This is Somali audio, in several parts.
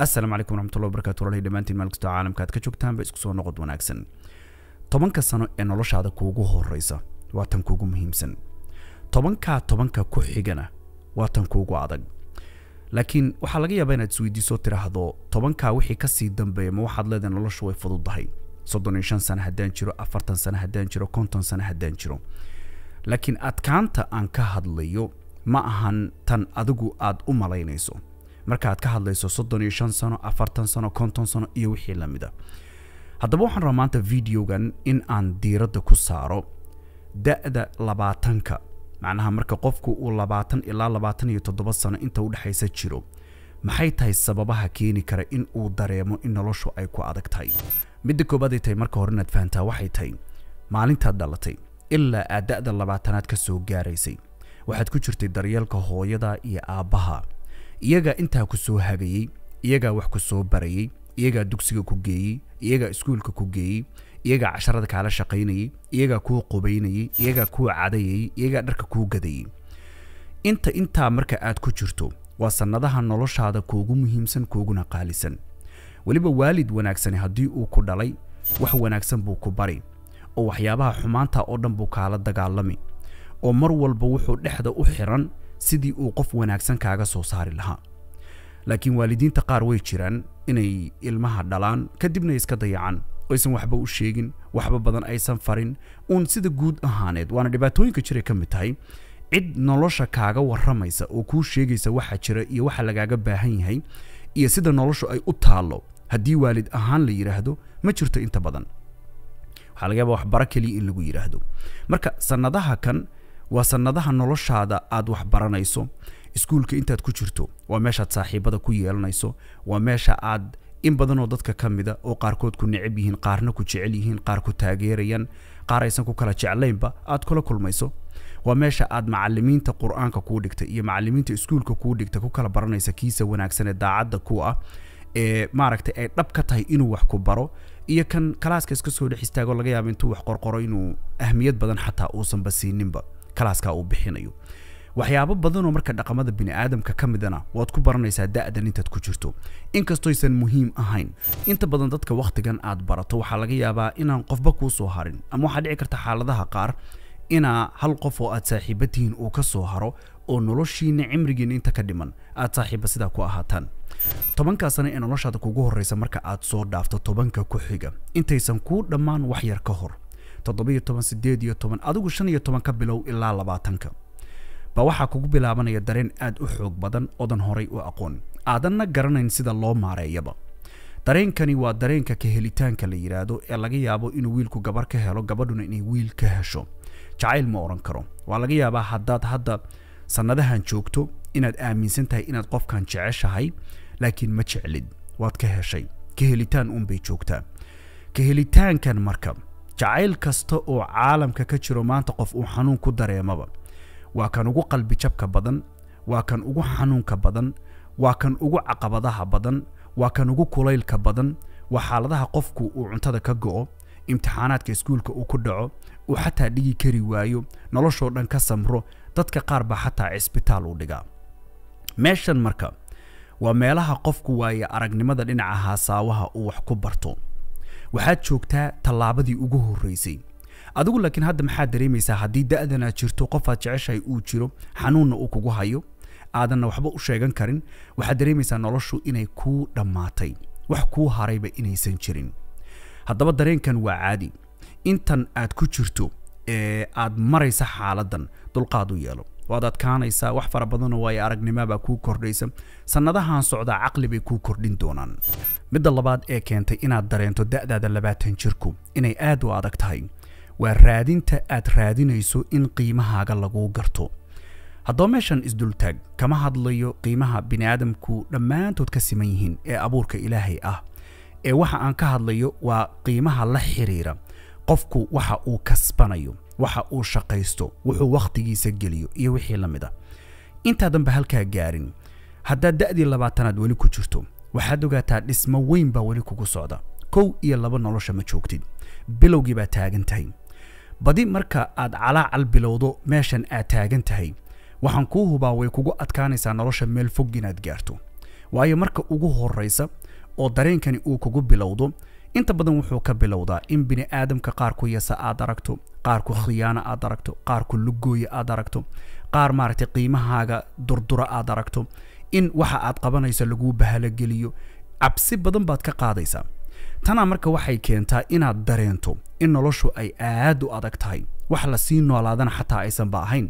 asalaamu calaykum waraxmatullahi wabarakatu walaalihi dhammaantiin meel kastoo caalamka aad ka joogtaanba isku soo noqod wanaagsan tobanka sano ee noloshaada kuugu horeysa waa tan kuugu muhiimsan tobankaa tobanka ku xigana waa tan kuugu adag laakiin waxaa laga yaabaa inaad isweydiiso tidhaahdo tobankaa wixii kasii dambeeya ma waxaad leedahay noloshu way fududdahay soddon iyo shan sano haddaan jiro afartan sano haddaan jiro konton sano haddaan jiro laakiin adkaanta aan ka hadlayo ma ahan tan adigu aad u malaynayso markaaad ka hadlayso soddon iyo shan sano afartan sano konton sano iyo wixii lamida ah. haddaba waxaan rabaa maanta videogan in aan diiradda ku saaro dada labaatanka macnaha marka qofku uu labaatan ilaa labaatan iyo toddoba sano inta udhexaysa jiro maxay tahay sababaha keeni kara in uu dareemo in noloshu ay ku adag tahay midda koobaad tahay marka hore inaad fahantaa waxay tahay maalintaad dhalatay ilaa aad dada labaatanaad ka soo gaaraysay waxaad ku jirtay daryeelka hooyada iyo aabbaha iyagaa intaa ku soo hagayey iyagaa wax ku soo barayey iyagaa dugsiga ku geeyey iyagaa iskuulka ku geeyey iyagaa casharada kaala shaqaynayey iyagaa kuu qubaynayey iyagaa kuu cadayayey iyagaa dharka kuu gadayey inta intaa marka aad ku jirto waa sannadaha noloshaada kuugu muhiimsan kuuguna qaalisan weliba waalid wanaagsani haddii uu ku dhalay wax wanaagsan buu ku bari oo waxyaabaha xumaanta oo dhan buu kaala dagaalami oo mar walba wuxuu dhexda u xiran sidii uu qof wanaagsan kaaga soo saari lahaa laakiin waalidiinta qaar way jiraan inay ilmaha dhalaan kadibna iska dayacaan aysan waxba u sheegin waxba badan aysan farin uun sida guud ahaaneed waana dhibaatooyinka jiray ka mid tahay cid nolosha kaaga waramaysa oo kuu sheegaysa waxa jira iyo waxa lagaaga baahan yahay iyo sida noloshu ay u taallo haddii waalid ahaan la yidhaahdo ma jirto inta badan waxaa laga yaabaa waxbaro keliya in lagu yidhaahdo marka sannadaha kan waa sanadaha noloshaada aad wax baranayso iskuulka intaad ku jirto waa meeshaad saaxiibada ku yeelanayso waa meesha aad in badanoo dadka ka mida oo qaarkood ku necab yihiin qaarna ku jecel yihiin qaar ku taageerayaan qaar aysan ku kala jeclaynba aad kula kulmayso waa meesha aad macalimiinta qur-aanka kuu dhigtay iyo macalimiinta iskuulka kuu dhigtay ku kala baranaysa kiisa wanaagsan ee daacadda ku ah ee maaragtay ay dhab ka tahay inuu wax ku baro iyo kan kalaaska iska soo dhex istaago laga yaaba intuu wax qorqoro inuu ahmiyad badan xataa uusanba siininba kalaaska uu bixinayo waxyaabo badanoo marka dhaqamada bini'aadamka ka midana waad ku baranaysaa da'dan intaad ku jirto inkastoysan muhiim ahayn inta badan dadka wakhtigan aad barato waxaa laga yaabaa inaan qofba kuu soo harin ama waxaa dhici karta xaaladaha qaar inaa hal qof oo aad saaxiiba tihiin uu ka soo haro oo noloshiina cimrigiina inta ka dhiman aad saaxiiba sidaa ku ahaataan tobankaa sano ee noloshaada kugu horreysa marka aad soo dhaafto tobanka ku xiga intaysan kuu dhammaan wax yar ka hor toddobiyo toban sideed iyo toban adigu shan iyo toban ka bilow ilaa labaatanka ba waxaa kugu bilaabanaya dareen aad u xoog badan odan horay u aqoon aadanna garanayn sida loo maareeyaba dareenkani waa dareenka ka helitaanka la yidhaahdo ee laga yaabo inuu wiilku gabar ka helo gabadhuna inay wiil ka hesho jacayl ma odhan karo waa laga yaabaa haddaad hadda sannadahan joogto inaad aaminsan tahay inaad qofkan jeceshahay laakiin ma jeclid waad ka heshay ka helitaan uunbay joogtaa ka helitaankan marka jacayl kasta oo caalamka ka jiro maanta qof uu xanuun ku dareemaba waa kan ugu qalbi jabka badan waa kan ugu xanuunka badan waa kan ugu caqabadaha badan waa kan ugu kulaylka badan waa xaaladaha qofku uu cuntada ka go'o imtixaanaadka iskuulka uu ku dhaco uu xataa dhigi kari waayo noloshoo dhan ka samro dadka qaar baa xataa cisbitaal uu dhigaa meeshan marka waa meelaha qofku waaye aragnimada dhinaca haasaawaha uu wax ku barto waxaad joogtaa tallaabadii ugu horreysay adigu laakiin hadda maxaad dareemaysaa haddii da'dan aad jirto qofaad jeceshahay uu jiro xanuunna uu kugu hayo aadanna waxba u sheegan karin waxaad dareemaysaa noloshu inay kuu dhammaatay wax kuu harayba inaysan jirin haddaba dareenkan waa caadi intan aad ku jirto ee aad maraysa xaaladan dulqaad u yeelo waad adkaanaysaa wax fara badanoo waayo aragnimabaa kuu kordhaysa sannadahan socdaa caqli bay kuu kordhin doonaan midda labaad ee keentay inaad dareento da'daada labaatan jirku inay aad u adag tahay waa raadinta aad raadinayso in qiimahaaga lagu garto haddaba meeshan isdultaag kama hadlayo qiimaha bini'aadamku dhammaantood ka siman yihiin ee abuurka ilaahay ah ee waxa aan ka hadlayo waa qiimaha la xiriira qofku waxa uu kasbanayo waxa uu shaqaysto wuxuu wakhtigiisa geliyo iyo wixii la mid ah. intaa danba halkaa gaarin haddaad da'dii labaatanaad weli ku jirto waxaad ogaataa dhismo weyn baa weli kugu socda kow iyo laba nolosha ma joogtid bilowgii baa taagan tahay badi marka aad calaacal bilowdo meeshan aad taagan tahay waxaan kuu hubaa way kugu adkaanaysaa nolosha meel fog inaad gaarto waayo marka ugu horraysa oo dareenkani uu kugu bilowdo inta badan wuxuu ka bilowdaa in biniaadamka qaarku yasa aad aragto qaarku khiyaana aad aragto qaarku lugooya aad aragto qaar maaragtay qiimahaaga durdura aad aragto in waxa aad qabanaysa laguu bahalogeliyo cabsi badan baad ka qaadaysaa tanaa marka waxay keentaa inaad dareento in noloshu ay aad u adag tahay wax lasii noolaadana xataa aysanba ahayn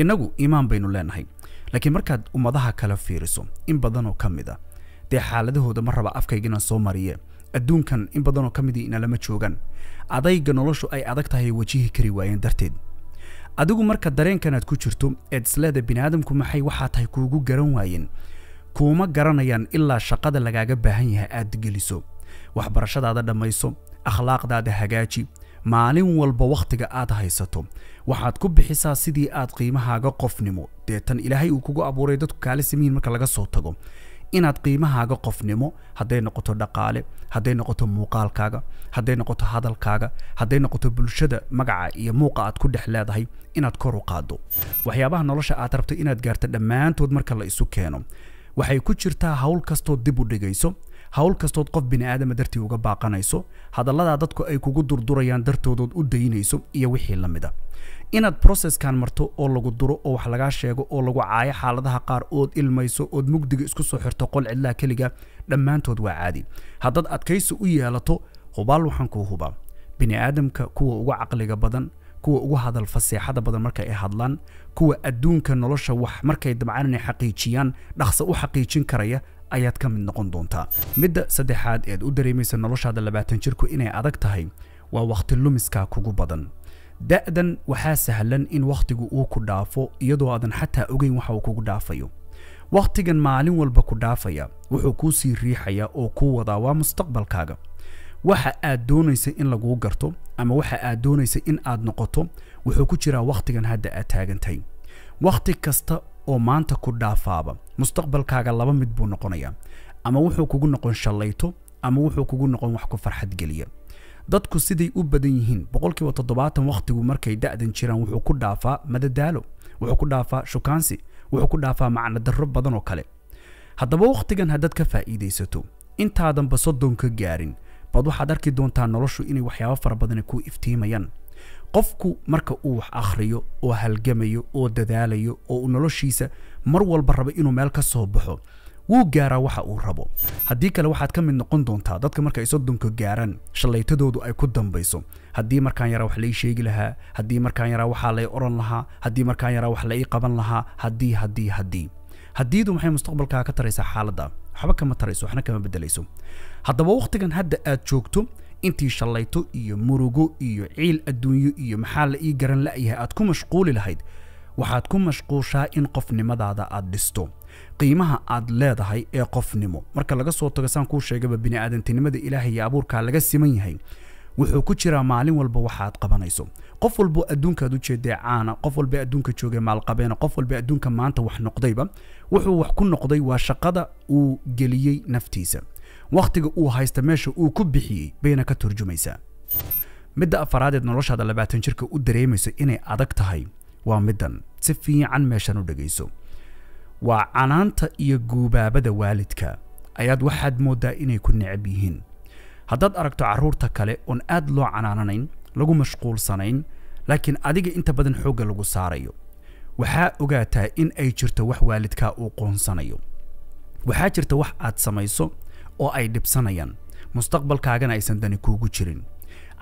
innagu iimaan baynu leenahay laakiin markaad ummadaha kala fiiriso in badanoo ka mid a ah, dee xaaladahooda ma raba afkaygana soo mariye adduunkan in badanoo ka midii inalama joogan adayga noloshu ay adag tahay wajihi kari waayeen darteed adigu marka dareenkanaad ku jirto eed isleeda biniaadamku maxay waxaa tahay kuugu garan waayeen kuuma garanayaan ilaa shaqada lagaaga baahan yahay aad geliso waxbarashadaada dhammayso akhlaaqdaada hagaaji maalin walba wakhtiga aad haysato waxaad ku bixisaa sidii aad qiimahaaga qofnimo deetan ilaahay uu kugu abuuray dadku kaale samihin marka laga soo tago inaad qiimahaaga qofnimo hadday noqoto dhaqaale hadday noqoto muuqaalkaaga hadday noqoto hadalkaaga hadday noqoto bulshada magaca iyo muuqa aad ku dhex leedahay inaad kor u qaaddo waxyaabaha nolosha aad rabto inaad gaarto dhammaantood marka la isu keeno waxay ku jirtaa hawl kastoo dib u dhigayso howl kastood qof bini'aadama dartii uga baaqanayso hadalladaa dadku ay kugu durdurayaan dartoodood u daynayso iyo wixii la mid inaad processkan marto oo lagu duro oo wax lagaa sheego oo lagu caayo xaaladaha qaar ood ilmayso ood mugdiga isku soo xirto qol cidlaha keliga dhammaantood waa caadi haddaad adkaysi u yeelato hubaal waxaan kuu hubaa bini'aadamka kuwa ugu caqliga badan kuwa ugu hadal faseexada badan marka ay hadlaan kuwa adduunka nolosha wax markay dabcaanay xaqiijiyaan dhaqso u xaqiijin karaya ayaad ka mid noqon doontaa midda saddexaad eed u dareemaysa noloshaada labaatan jirku inay adag tahay waa wakhti lumiska kugu badan da'dan waxaa sahlan in wakhtigu uu ku dhaafo iyadoo aadan xataa ogeyn waxa uu kugu dhaafayo wakhtigan maalin walba ku dhaafaya wuxuu kuu sii riixaya oo kuu wadaa waa mustaqbalkaaga waxa aad doonaysa in laguu garto ama waxa aad doonaysa in aad noqoto wuxuu ku jiraa wakhtigan hadda aad taagantahay wakhti kasta oo maanta ku dhaafaaba mustaqbalkaaga laba mid buu noqonayaa ama wuxuu kugu noqon shallayto ama wuxuu kugu noqon wax ku farxadgeliya dadku siday u badan yihiin boqolkiiba toddobaatan wakhtigu markay da'dan jiraan wuxuu ku dhaafaa madadaalo wuxuu ku dhaafaa shukaansi wuxuu ku dhaafaa macno badan oo kale haddaba wakhtigan haddaad ka faa'iidaysato intaadanba soddonka gaarin baad waxaad arki doontaa noloshu inay waxyaabo fara badani ku iftiimayaan qofku marka uu wax akhriyo oo halgamayo oo dadaalayo oo uu noloshiisa mar walba rabo inuu meel ka soo baxo wuu gaaraa waxa uu rabo haddii kale waxaad ka mid noqon doontaa dadka marka soddonka gaaraan shallaytadoodu ay ku dambayso haddii markaan yaraa wax lai sheegi lahaa haddii markaan yaraa waxaa lai odhan lahaa haddii markaan yaraa wax lai qaban lahaa haddii haddii haddii haddiidu maxay mustaqbalkaa ka taraysaa xaaladda waxba kama tarayso waxna kama beddelayso haddaba wakhtigan hadda aad joogto intii shallayto iyo murugo iyo ciil adduunyo iyo maxaa la ii garan la'yahay ah, aad ku mashquuli lahayd waxaad ku mashquushaa in qofnimadaada aad dhisto qiimaha aad leedahay ee qofnimo marka laga soo tago saan kuu sheegaba bini'aadantinimada ilaahay iyo abuurkaa laga siman yahay wuxuu ku jiraa maalin walba waxaad qabanayso qof walbo adduunkaad ujeedee caana qof walba adduunka joogee maalqabeena qof walba adduunka maanta wax noqdayba wuxuu wax ku noqday waa shaqada uu geliyey naftiisa wakhtiga uu haysta meesha uu ku bixiyey bayna ka turjumaysaa midda afaraadeed noloshaada labaatan jirka u dareemayso inay adag tahay waa middan si fiican meeshan u dhegayso waa canaanta iyo guubaabada waalidka ayaad waxaad mooddaa inay ku necab yihiin haddaad aragto carruurta kale oon aad loo canaananayn lagu mashquulsanayn laakiin adiga inta badan xoogga lagu saarayo waxaa ogaataa in ay jirto wax waalidkaa uu qoonsanayo waxaa jirta wax aad samayso oo ay dhibsanayaan mustaqbalkaagana aysan dani kuugu jirin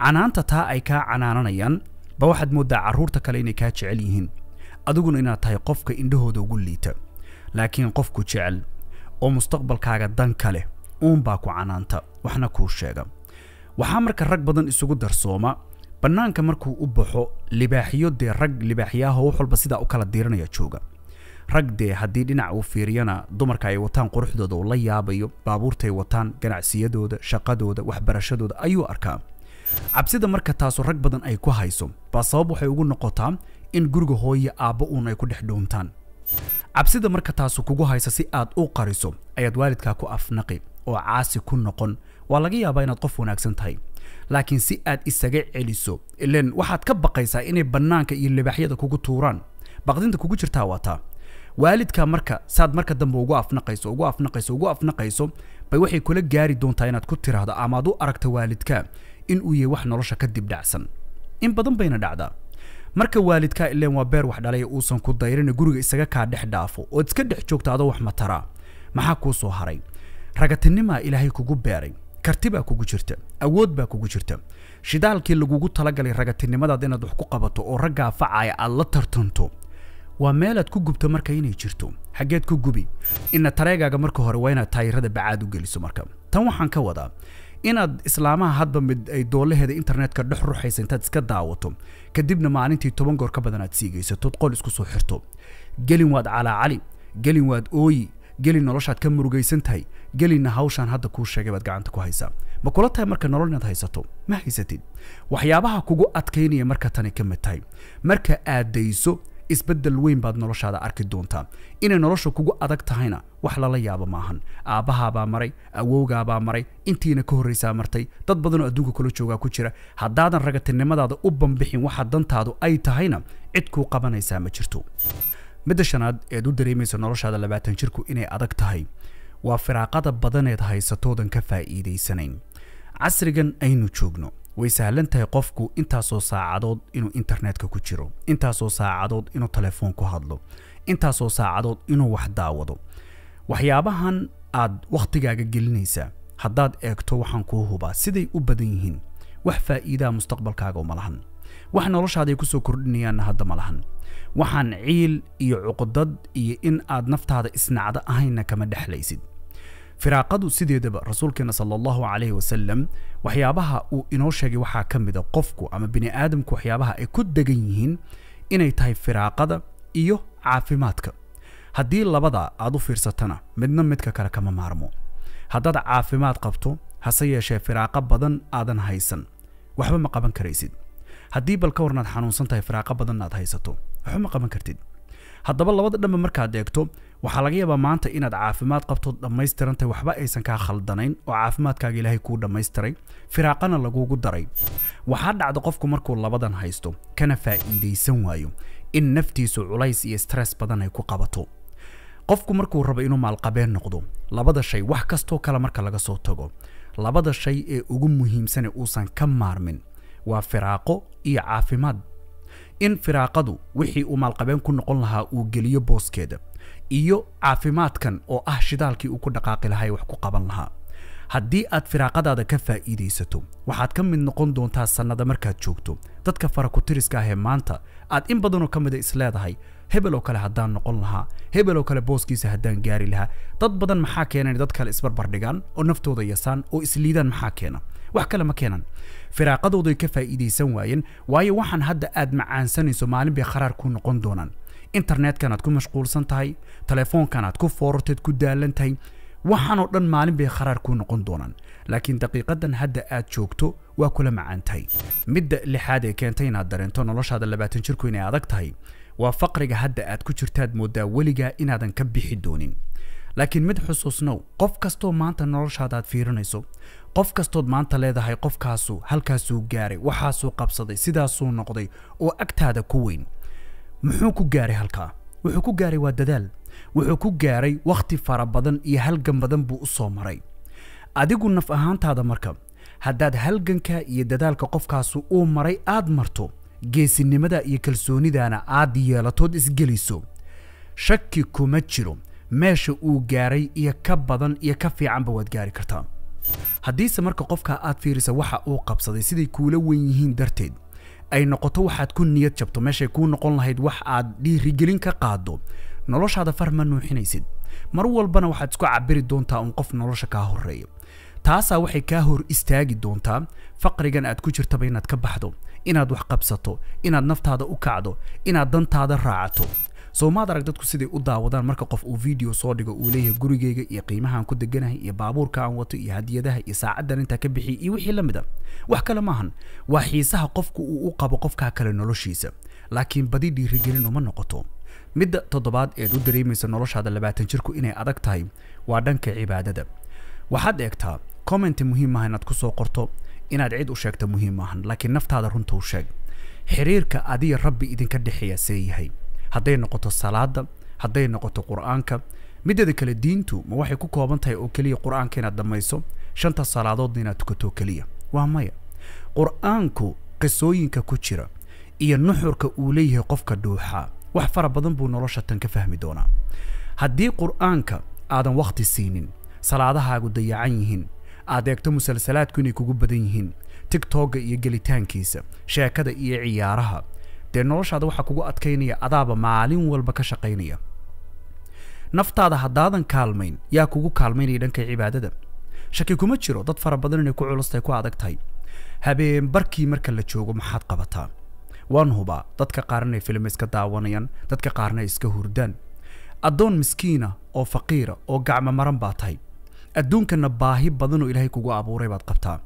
canaanta taa ay kaa canaananayaan ba waxaad mooddaa carruurta kale inay kaa jecel yihiin adiguna inaad tahay qofka indhahooda ugu liita laakiin qofku jecel oo mustaqbalkaaga dan ka uunbaa ku canaanta waxna kuu sheega waxaa marka rag badan isugu darsooma bannaanka markuu u baxo libaaxyo dee rag libaaxyaaha wax walba sidaa u kala diiranaya jooga rag dee haddii dhinac uu fiiriyana dumarka ay wataan quruxdooda uu la yaabayo baabuurtay wataan ganacsiyadooda shaqadooda waxbarashadooda ayuu arkaa cabsida marka taasu rag badan ay ku hayso baa sabab waxay ugu noqotaa in guriga hooyo aabbo uun ay ku dhex dhuuntaan cabsida marka taasu kugu haysa si aad u qariso ayaad waalidkaa ku afnaqi oo caasi ku noqon waa laga yaabaa inaad qof wanaagsan tahay laakiin si aad isaga celiso ileen waxaad ka baqaysaa inay bannaanka iyo libaaxyada kugu tuuraan baqdinta kugu jirtaa waa taa waalidka marka saad marka dambe ugu afnaqayso ugu afnaqayso ugu afnaqayso bay waxay kula gaari doontaa inaad ku tiraahdo ama aad u aragta waalidka in uu yahay wax nolosha kadib dhacsan in badan bayna dhacdaa marka waalidkaa ileen waa beer wax dhalay uusan ku dayrina guriga isaga kaa dhex dhaafo ood iska dhex joogta adoo wax mataraa maxaa kuu soo haray ragatinimaa ilaahay kugu beeray karti baa kugu jirta awood baa kugu jirta shidaalkii lagugu talagalay ragatinimadaad inaad wax ku qabato oo raggaa facaya aad la tartanto waa meelaad aad ku gubto marka inay jirto xaggeed ku gubi ina tareegaaga marka hore waa inaad taayirada bacaad u geliso marka tan waxaan ka wadaa inaad islaamaha hadba mid ay doollaheeda internetka dhex ruxaysa intaad iska daawato kadibna maalintii toban goor ka badan aad siigaysatood qol isku soo xirto gelin waad calaacali gelin waad ooyi gelin noloshaad ka murugaysan tahay gelinna hawshaan hadda kuu sheegay baad gacanta ku haysaa ma kula tahay marka nolol inaad haysato ma haysatid waxyaabaha kugu adkaynaya marka tani ka mid tahay marka aad dayso isbeddel weyn baad noloshaada arki doontaa inay nolosha kugu adag tahayna wax lala yaabo maahan aabbahaabaa maray awowgaabaa maray intiina ka horraysaa martay dad badanoo adduunka kula joogaa ku jira haddaadan ragatinimadaada u bambixin waxa dantaadu ay tahayna cid kuu qabanaysaa ma jirto midda shanaad eed u dareemaysa noloshaada labaatan jirku inay adag tahay waa firaaqada badaneed haysatoodan ka faa'iidaysanayn casrigan aynu joogno way sahlan tahay qofku intaasoo saacadood inuu internetka ku jiro intaasoo saacadood inuu telefoon ku hadlo intaasoo saacadood inuu wax daawado waxyaabahan aad wakhtigaaga gelinaysaa haddaad eegto waxaan kuu hubaa siday u badan yihiin wax faa'iidaa mustaqbalkaaga ma lahan wax noloshaaday kusoo kordhinayaanna hadda ma lahan waxaan ciil iyo cuqdad iyo in aad naftaada isnacdo ahaynna kama dhexlaysid firaaqadu sideedaba rasuulkeenna sala allahu calayhi wasalam waxyaabaha uu inoo sheegay waxaa ka mida qofku ama bini aadamku waxyaabaha ay ku degan yihiin inay tahay firaaqada iyo caafimaadka haddii labada aad u fiirsatana midna midka kale kama maarmo haddaad caafimaad qabto hase yeeshee firaaqo badan aadan haysan waxba ma qaban karaysid haddii bal ka warnaad xanuunsan tahay firaaqo badanna haysato waxba ma qaban kartid haddaba labada dhanba markaad eegto waxaa laga yaabaa maanta inaad caafimaad qabto dhammaystirantahy waxba aysan kaa khaldanayn oo caafimaadkaaga ilaahay kuu dhammaystiray firaaqana laguugu daray waxaa dhacda qofku markuu labadan haysto kana faa'iidaysan waayo in naftiisu culays iyo stress badan ay ku qabato qofku markuu rabo inuu maalqabeen noqdo labada shay wax kastoo kale marka laga soo tago labada shay ee ugu muhiimsane uusan ka maarmin waa firaaqo iyo caafimaad in firaaqadu wixii uu maalqabeen ku noqon lahaa uu geliyo booskeeda iyo caafimaadkan oo ah shidaalkii uu ku dhaqaaqi lahay wax ku qaban lahaa haddii aad firaaqadaada ka faa'iidaysato waxaad ka mid noqon doontaa sannada markaad joogto dadka fara ku tiriska ahee maanta aad in badanoo ka mida isleedahay hebel oo kale haddaan noqon lahaa hebel oo kale booskiisa haddaan gaari lahaa dad badan maxaa keenan dad kale isbarbardhigaan oo naftooda yasaan oo isliidaan maxaa keena wax kale ma keenan firaaqadooday ka faa'iidaysan waayeen waayo waxaan hadda aad macaansanayso maalin bay kharaar ku noqon doonaan internetkanaad ku mashquulsan tahay teleefoonkanaad ku foorarteed ku daalan tahay waxaanoo dhan maalin bay kharaar ku noqon doonaan laakiin daqiiqadan hadda aad joogto waa kula macaan tahay midda lixaad ee keentay inaad dareento noloshaada labaatan jirku inay adag tahay waa faqriga hadda aad ku jirtaad moodaa weligaa inaadan ka bixi doonin laakiin mid xusuusnow qof kastoo maanta noloshaadaad fiirinayso qof kastood maanta leedahay qofkaasu halkaasuu gaaray waxaasuu qabsaday sidaasuu noqday oo agtaada ku weyn muxuu ku gaaray halkaa wuxuu ku gaaray waa dadaal wuxuu ku gaaray wakhti fara badan iyo halgan badan buu u soo maray adigu naf ahaantaada marka haddaad halganka iyo dadaalka qofkaasu uu maray aad marto geesinimada iyo kalsoonidana aad yeelatood isgeliso shaki kuma jiro meesha uu gaaray iyo ka badan iyo ka fiicanba waad gaari kartaa haddiise marka qofka aad fiirisa waxa uu qabsaday siday kuula weyn yihiin darteed ay noqoto waxaad ku niyad jabto meeshay kuu noqon lahayd wax aad dhiirigelin ka qaado noloshaada far ma nuuxinaysid mar walbana waxaad isku cabiri doontaa uun qof nolosha kaa horreeya taasaa waxay kaa hor istaagi doontaa faqrigan aad ku jirtaba inaad ka baxdo inaad wax qabsato inaad naftaada u kacdo inaad dantaada raacato soo maad arag dadku siday u daawadaan marka qof uu video soo dhigo uu leeyahay gurigeyga iyo qiimahaan ku deganahay iyo baabuurka aan wato iyo hadiyadaha iyo saacaddan intaa ka bixiy iyo wixii la mid wax kale maahan waa xiisaha qofku uu u qabo qofkaa kale noloshiisa laakiin badi dhiirigelin uma noqoto midda toddobaad eed u dareemaysa noloshaada labaatan jirku inay adag tahay waa dhanka cibaadada waxaad eegtaa commenty muhiim maaha inaad kusoo qorto inaad cid u sheegto muhiim maahan laakiin naftaada runta u sheeg xiriirka adiya rabbi idinka dhexeeya see yahay hadday noqoto salaada hadday noqoto qur-aanka middeeda kale diintu ma waxay ku kooban tahay oo keliya qur-aanka inaad dhammayso shanta salaadoodna inaad tukatoo keliya waa maya qur-aanku qisooyinka ku jira iyo nuxurka uu leeyahay qofka dhuuxaa wax fara badan buu nolosha tan ka fahmi doonaa haddii qur-aanka aadan wakhti siinin salaadahaagu dayacan yihiin aad eegto musalsalaadku inay kugu badan yihiin tigtogga iyo gelitaankiisa sheekada iyo ciyaaraha dee noloshaada waxaa kugu adkaynaya adaaba maalin walba ka shaqaynaya naftaada haddaadan kaalmayn yaa kugu kaalmaynaya dhanka cibaadada shaki kuma jiro dad fara badan inay ku culustay ku adag tahay habeen barkii marka la joogo maxaad qabataa waan hubaa dadka qaarna ay filim iska daawanayaan dadka qaarna iska hurdaan addoon miskiina oo faqiira oo gacmo maran baa tahay adduunkana baahi badanoo ilaahay kugu abuuray baad qabtaa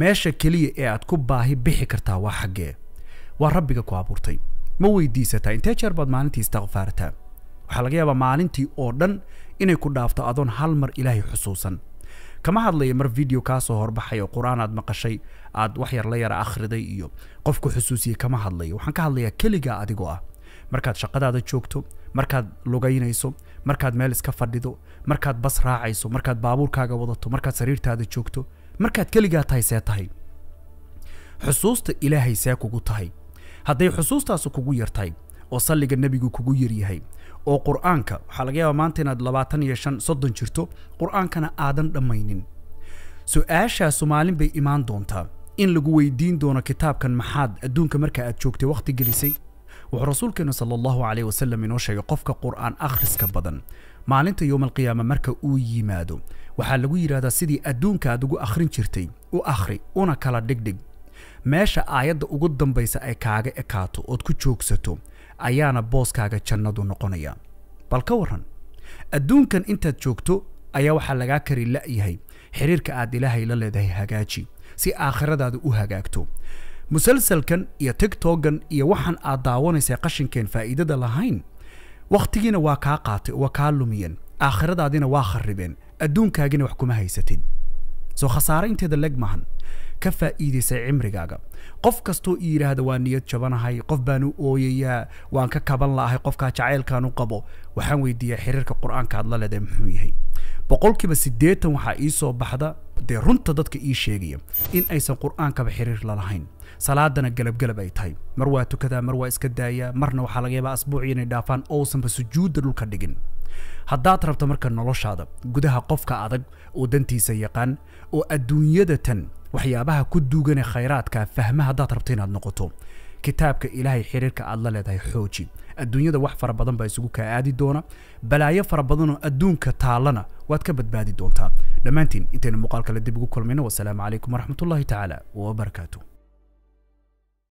meesha keliya ee aad ku baahi bixi kartaa waa xaggee waa rabbiga ku abuurtay ma weydiisataa intee jeer baad maalintii istakfaartaa waxaa laga yaabaa maalintii oo dhan inay ku dhaafto adoon hal mar ilaahay xusuusan kama hadlaya mar video kaasoo horbaxay oo qur-aan aad maqashay aad wax yar la yara akhriday iyo qofku xusuusiyey kama hadlayo waxaan ka hadlayaa keligaa adigoo ah markaad shaqadaada joogto markaad lugaynayso markaad meel iska fadhido markaad bas raacayso markaad baabuurkaaga wadato markaad sariirtaada joogto markaad keligaa tahay see tahay xusuusta ilaahay see kugu tahay hadday xusuustaasu kugu yartahay oo salliga nebigu kugu yaryahay oo qur'aanka waxaa laga yaabaa maanta inaad labaatan iyo shan soddon jirto qur'aankana aadan dhammaynin su-aashaasu maalin bay imaan doontaa in lagu weydiin doono kitaabkan maxaad adduunka marka aad joogtay wakhti gelisay wuxuu rasuulkeena sala allahu caleyh wasalam inoo sheegay qofka qur-aan akhriska badan maalinta yowmalqiyaama marka uu yimaado waxaa lagu yidhahdaa sidii adduunka aad ugu akhrin jirtay u akhri una kala dhigdhig meesha aayadda ugu dambaysa ay kaaga ekaato ood ku joogsato ayaana booskaaga jannadu noqonaya bal ka warran adduunkan intaad joogto ayaa waxaa lagaa kari la'yahay xiriirka aad ilaahay la leedahay hagaaji si aakhiradaada u hagaagto musalsalkan iyo tigtogan iyo waxaan aad daawanaysa qashinkeen faa'iidada lahayn wakhtigiina waa kaa qaatay waa kaa lumiyeen aakhiradaadina waa kharribeen adduunkaagina wax kuma haysatid soo khasaare inteeda leg mahan ka faa'iidaysay cimrigaaga qof kastoo i yidhaahda waa niyad jabanahay qof baanu u ooyayaa waan ka kaban la'ahay qofkaa jacaylkaan qabo waxaan weydiiyaa xiriirka qur-aanka aad la leedahay muxuu yahay boqolkiiba siddeetan waxaa ii soo baxda dee runta dadka ii sheegaya in aysan qur-aankaba xiriir lalahayn salaadana galabgalab ay tahay mar waa tukadaa mar waa iska daayaa marna waxaa laga yaabaa asbuuci inay dhaafaan ousanba sujuudda dhulka dhigin haddaad rabto marka noloshaada gudaha qofka adag oo dantiisa yaqaan oo adduunyada tan waxyaabaha ku duugane khayraadka fahma haddaad rabto inaad noqoto kitaabka ilaahay xiriirka aad la leedahay xooji adduunyada wax fara badan baa isugu kaa aadi doona balaayo fara badanoo adduunka taallana waad ka badbaadi doontaa dhammaantiin intaynu muuqaal kale dib ugu kulmayno wasalaamu calaykum waraxmatullaahi tacaala wabarakaatu